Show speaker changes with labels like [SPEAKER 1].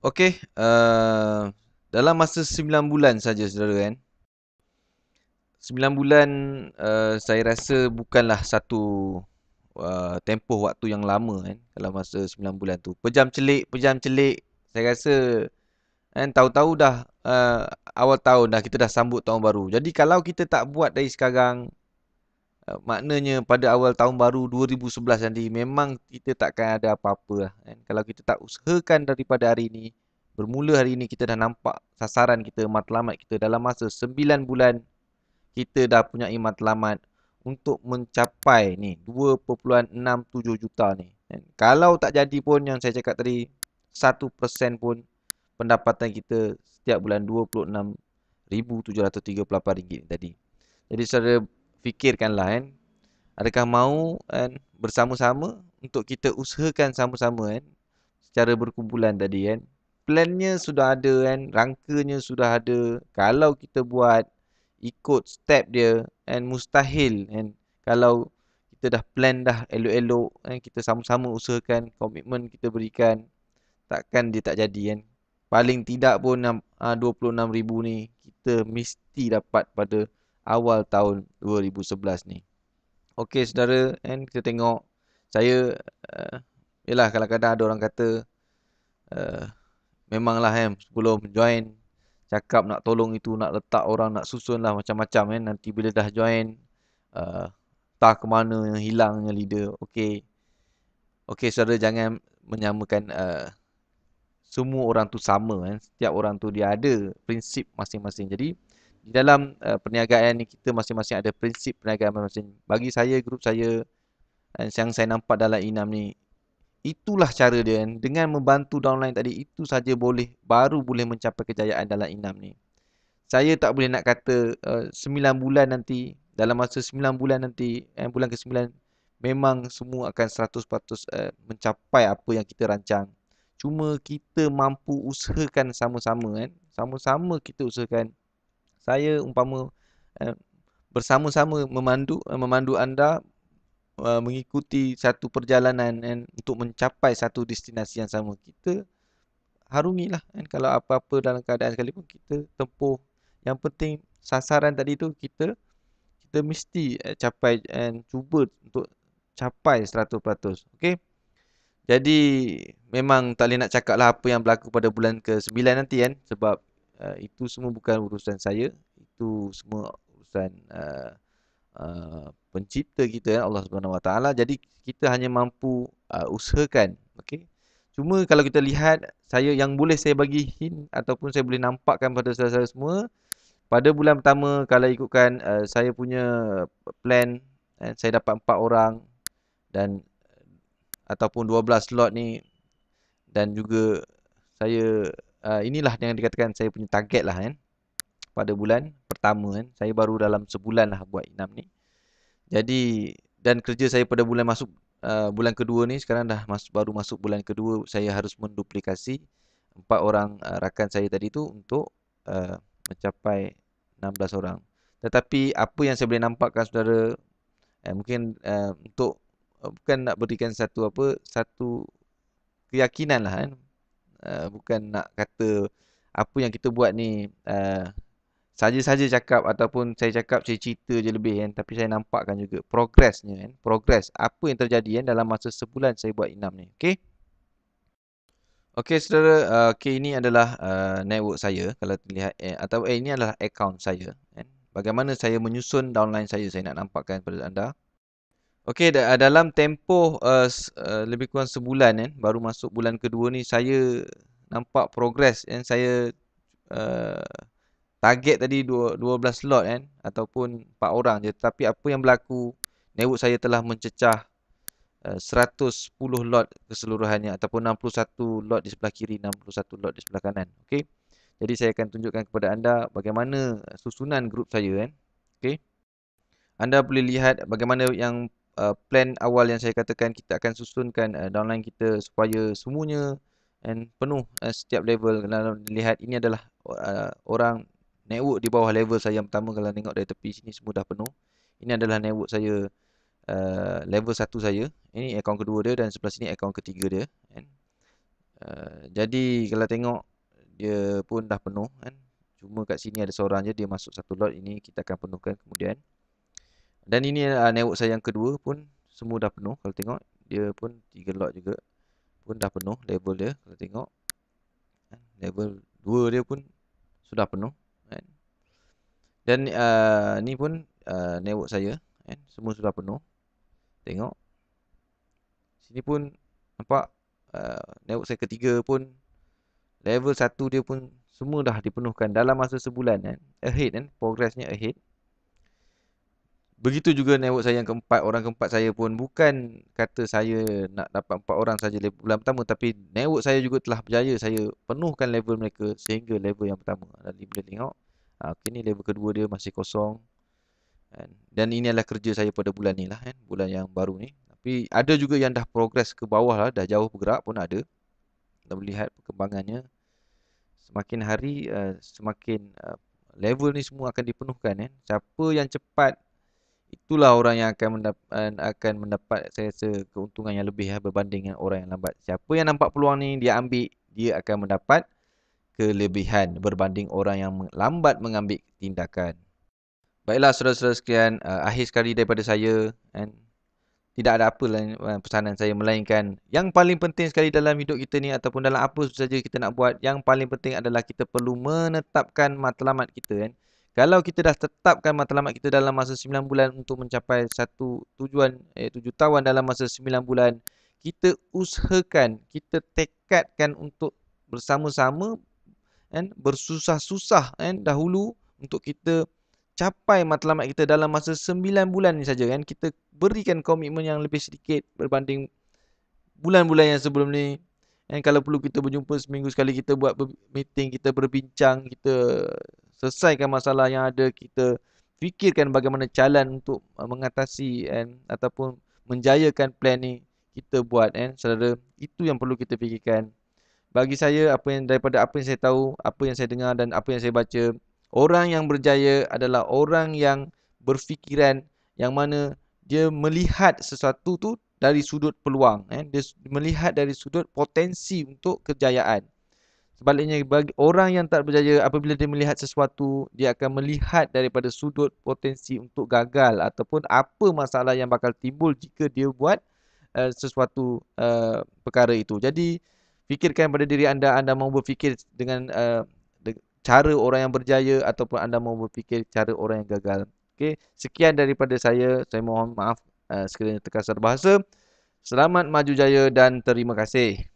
[SPEAKER 1] Okey, uh, dalam masa 9 bulan saja saudara kan. 9 bulan uh, saya rasa bukanlah satu uh, tempoh waktu yang lama kan dalam masa 9 bulan tu. Pejam celik, pejam celik. Saya rasa kan tahu-tahu dah uh, awal tahun dah kita dah sambut tahun baru. Jadi kalau kita tak buat dari sekarang, Eh, maknanya pada awal tahun baru 2011 nanti memang kita takkan ada apa-apa lah. Kan? Kalau kita tak usahakan daripada hari ini, bermula hari ini kita dah nampak sasaran kita, matlamat kita dalam masa 9 bulan kita dah punya matlamat untuk mencapai ni 2.67 juta ni. Kan? Kalau tak jadi pun yang saya cakap tadi 1% pun pendapatan kita setiap bulan 26 rm ringgit tadi. Jadi secara fikirkanlah kan adakah mahu kan bersama-sama untuk kita usahakan sama-sama kan secara berkumpulan tadi kan plannya sudah ada kan rangkanya sudah ada kalau kita buat ikut step dia kan mustahil kan kalau kita dah plan dah elok-elok kan kita sama-sama usahakan komitmen kita berikan takkan dia tak jadi kan paling tidak pun 26000 ah, ni kita mesti dapat pada awal tahun 2011 ni. Okey saudara, and kita tengok saya ialah eh, uh, kadang-kadang ada orang kata uh, memanglah kan sebelum join cakap nak tolong itu nak letak orang nak susun lah macam-macam kan nanti bila dah join uh, tak ke mana yang hilangnya leader okey okey saudara jangan menyamakan uh, semua orang tu sama kan setiap orang tu dia ada prinsip masing-masing jadi di dalam uh, perniagaan ni kita masing-masing ada prinsip perniagaan masing-masing. Bagi saya, grup saya uh, yang saya nampak dalam inam e ni itulah cara dia dengan membantu downline tadi itu saja boleh baru boleh mencapai kejayaan dalam inam e ni. Saya tak boleh nak kata uh, 9 bulan nanti dalam masa 9 bulan nanti eh, bulan ke-9 memang semua akan 100% uh, mencapai apa yang kita rancang. Cuma kita mampu usahakan sama-sama kan. Sama-sama kita usahakan saya umpama eh, bersama-sama memandu eh, memandu anda eh, mengikuti satu perjalanan dan untuk mencapai satu destinasi yang sama kita harungilah kan kalau apa-apa dalam keadaan sekalipun kita tempuh yang penting sasaran tadi tu kita kita mesti capai dan cuba untuk capai 100% okey jadi memang tak boleh nak cakap lah apa yang berlaku pada bulan ke-9 nanti kan sebab Uh, itu semua bukan urusan saya itu semua urusan uh, uh, pencipta kita Allah Subhanahu Wa Taala jadi kita hanya mampu uh, usahakan okey cuma kalau kita lihat saya yang boleh saya bagi hint ataupun saya boleh nampakkan pada saudara-saudara semua pada bulan pertama kalau ikutkan uh, saya punya plan eh, saya dapat 4 orang dan ataupun 12 slot ni dan juga saya uh, inilah yang dikatakan saya punya target lah kan. Pada bulan pertama kan. Saya baru dalam sebulan lah buat inam ni. Jadi dan kerja saya pada bulan masuk uh, bulan kedua ni sekarang dah mas baru masuk bulan kedua saya harus menduplikasi empat orang uh, rakan saya tadi tu untuk uh, mencapai 16 orang. Tetapi apa yang saya boleh nampakkan saudara eh, mungkin uh, untuk uh, bukan nak berikan satu apa satu keyakinan lah kan. Eh. Eh, bukan nak kata apa yang kita buat ni uh, eh, saja-saja cakap ataupun saya cakap saya cerita je lebih kan tapi saya nampakkan juga progressnya kan progress apa yang terjadi kan dalam masa sebulan saya buat inam ni okey okey saudara uh, okey ini adalah uh, network saya kalau terlihat eh, atau eh, ini adalah account saya kan bagaimana saya menyusun downline saya saya nak nampakkan kepada anda Okey da ah, dalam tempoh uh, uh, lebih kurang sebulan eh baru masuk bulan kedua ni saya nampak progress dan eh, saya uh, target tadi 12 lot kan eh, ataupun 4 orang je tapi apa yang berlaku network saya telah mencecah uh, 110 lot keseluruhannya ataupun 61 lot di sebelah kiri 61 lot di sebelah kanan okey jadi saya akan tunjukkan kepada anda bagaimana susunan grup saya kan eh. okey anda boleh lihat bagaimana yang uh, plan awal yang saya katakan kita akan susunkan uh, downline kita supaya semuanya and penuh uh, setiap level kalau dilihat ini adalah uh, orang network di bawah level saya yang pertama kalau tengok dari tepi sini semua dah penuh ini adalah network saya uh, level satu saya ini akaun kedua dia dan sebelah sini akaun ketiga dia and, uh, jadi kalau tengok dia pun dah penuh kan cuma kat sini ada seorang je dia masuk satu lot ini kita akan penuhkan kemudian dan ini uh, network saya yang kedua pun semua dah penuh kalau tengok. Dia pun 3 lot juga pun dah penuh label dia kalau tengok. Kan? Level 2 dia pun sudah penuh. Kan? Dan uh, ni pun uh, network saya. Kan? Semua sudah penuh. Tengok. Sini pun nampak uh, network saya ketiga pun level 1 dia pun semua dah dipenuhkan dalam masa sebulan. Kan. Ahead kan. Progressnya ahead. Begitu juga network saya yang keempat, orang keempat saya pun bukan kata saya nak dapat empat orang saja level bulan pertama tapi network saya juga telah berjaya saya penuhkan level mereka sehingga level yang pertama. Jadi boleh tengok. Ha, okay, ni level kedua dia masih kosong. Kan? Dan ini adalah kerja saya pada bulan ni lah. Kan? Bulan yang baru ni. Tapi ada juga yang dah progress ke bawah lah. Dah jauh bergerak pun ada. Kita boleh lihat perkembangannya. Semakin hari, uh, semakin uh, level ni semua akan dipenuhkan. Eh? Siapa yang cepat itulah orang yang akan mendapat akan mendapat saya rasa keuntungan yang lebih lah berbanding dengan orang yang lambat. Siapa yang nampak peluang ni dia ambil, dia akan mendapat kelebihan berbanding orang yang lambat mengambil tindakan. Baiklah saudara-saudara sekalian, uh, akhir sekali daripada saya kan tidak ada apa lain uh, pesanan saya melainkan yang paling penting sekali dalam hidup kita ni ataupun dalam apa saja kita nak buat yang paling penting adalah kita perlu menetapkan matlamat kita kan eh? Kalau kita dah tetapkan matlamat kita dalam masa 9 bulan untuk mencapai satu tujuan iaitu eh, jutawan dalam masa 9 bulan, kita usahakan, kita tekadkan untuk bersama-sama kan bersusah-susah kan dahulu untuk kita capai matlamat kita dalam masa 9 bulan ni saja kan kita berikan komitmen yang lebih sedikit berbanding bulan-bulan yang sebelum ni kan kalau perlu kita berjumpa seminggu sekali kita buat meeting kita berbincang kita selesaikan masalah yang ada kita fikirkan bagaimana jalan untuk uh, mengatasi and ataupun menjayakan plan ni kita buat and saudara itu yang perlu kita fikirkan bagi saya apa yang daripada apa yang saya tahu apa yang saya dengar dan apa yang saya baca orang yang berjaya adalah orang yang berfikiran yang mana dia melihat sesuatu tu dari sudut peluang eh dia melihat dari sudut potensi untuk kejayaan Sebaliknya bagi orang yang tak berjaya apabila dia melihat sesuatu dia akan melihat daripada sudut potensi untuk gagal ataupun apa masalah yang bakal timbul jika dia buat uh, sesuatu uh, perkara itu. Jadi fikirkan pada diri anda anda mahu berfikir dengan uh, cara orang yang berjaya ataupun anda mahu berfikir cara orang yang gagal. Okey, sekian daripada saya. Saya mohon maaf uh, sekiranya terkasar bahasa. Selamat maju jaya dan terima kasih.